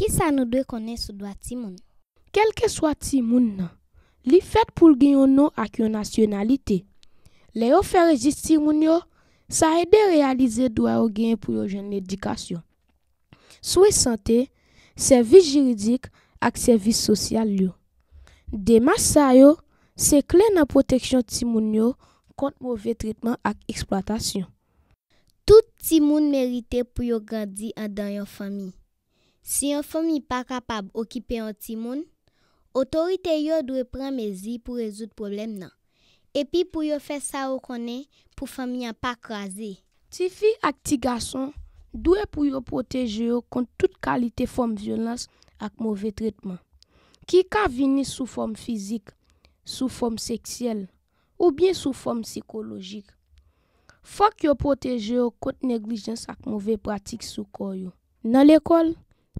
Ki sa nou dwe konen sou dwa timoun? Kelke swa timoun nan, li fet pou l genyon nou ak yon nasyonalite. Le yo fè rejist timoun yo, sa ede realize dwa yo genyon pou yo jen edikasyon. Sou e sante, servis jiridik ak servis sosyal yo. De mas sa yo, se kle nan proteksyon timoun yo kont mouve tritman ak eksploatasyon. Tout timoun merite pou yo gadi adan yon fami. Si yon fòm yi pa kapab okipe yon timoun, otorite yo dwe pran mezi pou rezout problem nan. Epi pou yo fè sa wò konen pou fòm yon pa krasi. Ti fi ak ti gason, dwe pou yo poteje yo kont tout kalite fòm violans ak mouve tretman. Ki ka vini sou fòm fizik, sou fòm seksyel, ou bien sou fòm psikologik. Fòk yo poteje yo kont neglijens ak mouve pratik sou kòyo. Nan l'ekol,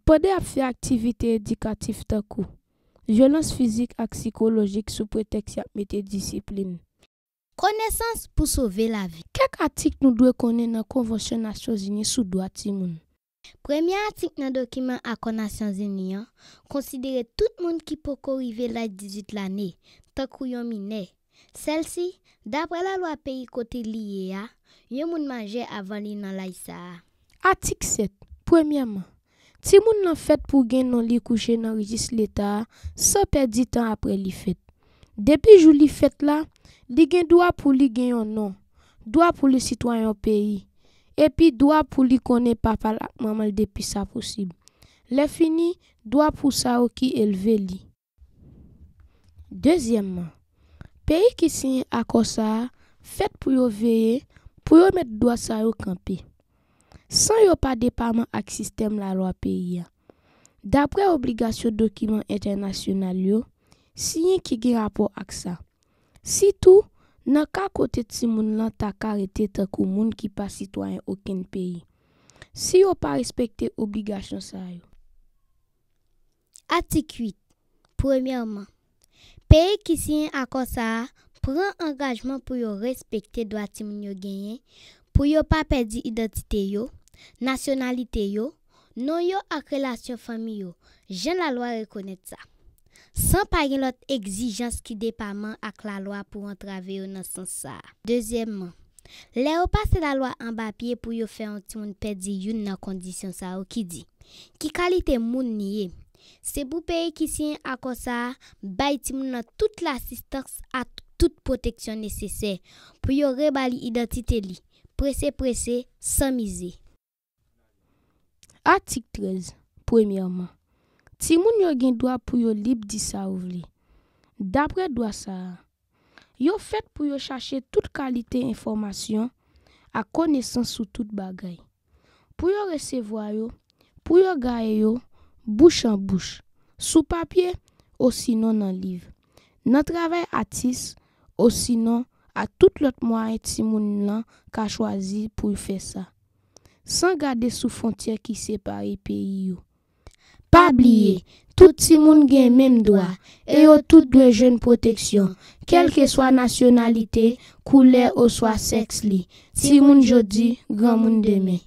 Podè ap fè aktivite edikatif takou. Jolans fizik ak psikologik sou pwetek si ap metè disiplin. Konesans pou sove la vi. Kèk atik nou dwe konen nan konvonsyon asyon zini sou do ati moun? Premye atik nan dokiman akon asyon zini an, konsidere tout moun ki pou korive la 18 lane, takou yon mine. Sèl si, dabre la lwa peyi kote liye ya, yon moun manje avan li nan la isa a. Atik 7, premiyaman. Ti moun nan fèt pou gen nan li kouche nan rizis l'Etat, se perdi tan apre li fèt. Depi jou li fèt la, li gen doa pou li gen yon nan, doa pou li sitwanyon peyi, epi doa pou li kone pa pal akman mal depi sa posib. Le fini, doa pou sa ou ki elve li. Dezyemman, peyi ki sin akosar fèt pou yo veye pou yo met doa sa ou kampe. San yo pa deparman ak sistem la lwa peyi ya. Dapre obligasyon dokiman enternasyonal yo, siyen ki ge rapor ak sa. Si tou, nan ka kote timoun lan takare tete kou moun ki pa sitwanyen oken peyi. Si yo pa respekte obligasyon sa yo. Atik 8 Premiyoman Peyi ki siyen akosaha pran angajman pou yo respekte doa timoun yo genyen pou yo pa pedi identite yo Nasyonalite yo, nou yo ak relasyon fami yo, jen la lwa rekonnet sa. San pagin lote egzijans ki depaman ak la lwa pou antrave yo nan sansa. Dezyemman, le ou pase la lwa an bapye pou yo fey an timoun pedi yon nan kondisyon sa ou ki di. Ki kalite moun niye, se pou peye ki siyen akonsa, bay timoun nan tout la sistans at tout proteksyon nesesè pou yo rebali identite li, prese prese, san mize. Atik 13, premiyoman, timoun yo gen doa pou yo lip disa ouvli. Dapre doa sa a, yo fet pou yo chache tout kalite informasyon a konesan sou tout bagay. Pou yo resevwa yo, pou yo gae yo, bouch an bouch, sou papye o sino nan liv. Nan travay atis, o sino a tout lot mwari timoun lan ka chwazi pou yo fey sa. sans garder sous frontière qui sépare pays Pas oublier, tout si moun même droit et aux tout doit jeune protection, quelle que soit nationalité, couleur ou soit sexe li. Si moun jodi, grand moun demain.